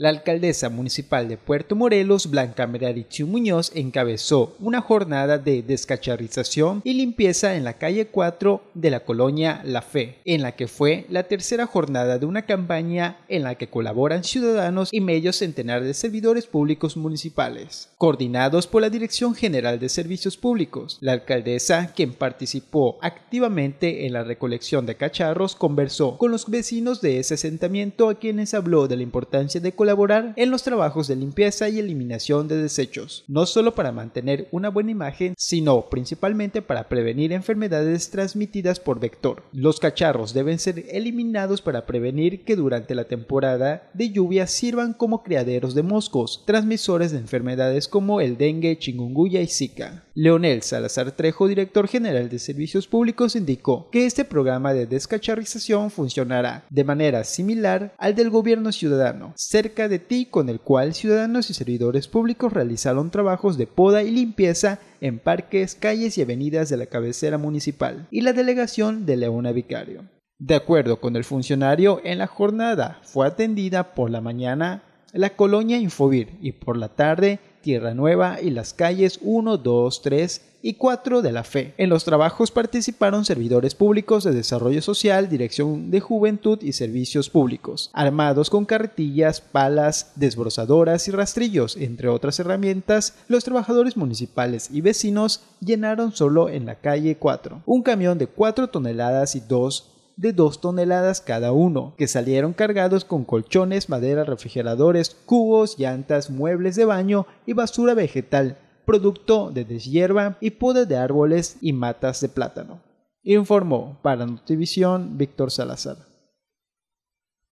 La alcaldesa municipal de Puerto Morelos, Blanca Merarichu Muñoz, encabezó una jornada de descacharrización y limpieza en la calle 4 de la colonia La Fe, en la que fue la tercera jornada de una campaña en la que colaboran ciudadanos y medio centenar de servidores públicos municipales, coordinados por la Dirección General de Servicios Públicos. La alcaldesa, quien participó activamente en la recolección de cacharros, conversó con los vecinos de ese asentamiento a quienes habló de la importancia de colaborar en los trabajos de limpieza y eliminación de desechos, no solo para mantener una buena imagen, sino principalmente para prevenir enfermedades transmitidas por vector. Los cacharros deben ser eliminados para prevenir que durante la temporada de lluvia sirvan como criaderos de moscos, transmisores de enfermedades como el dengue, chingunguya y zika. Leonel Salazar Trejo, director general de Servicios Públicos, indicó que este programa de descacharrización funcionará de manera similar al del gobierno ciudadano, cerca de ti con el cual ciudadanos y servidores públicos realizaron trabajos de poda y limpieza en parques, calles y avenidas de la cabecera municipal y la delegación de Leona Vicario. De acuerdo con el funcionario, en la jornada fue atendida por la mañana la colonia Infovir y por la tarde Tierra Nueva y las calles 1, 2, 3 y 4 de la Fe. En los trabajos participaron servidores públicos de Desarrollo Social, Dirección de Juventud y Servicios Públicos, armados con carretillas, palas, desbrozadoras y rastrillos, entre otras herramientas, los trabajadores municipales y vecinos llenaron solo en la calle 4 un camión de 4 toneladas y 2 de dos toneladas cada uno, que salieron cargados con colchones, madera, refrigeradores, cubos, llantas, muebles de baño y basura vegetal, producto de deshierva y poda de árboles y matas de plátano. Informó para Notivisión Víctor Salazar.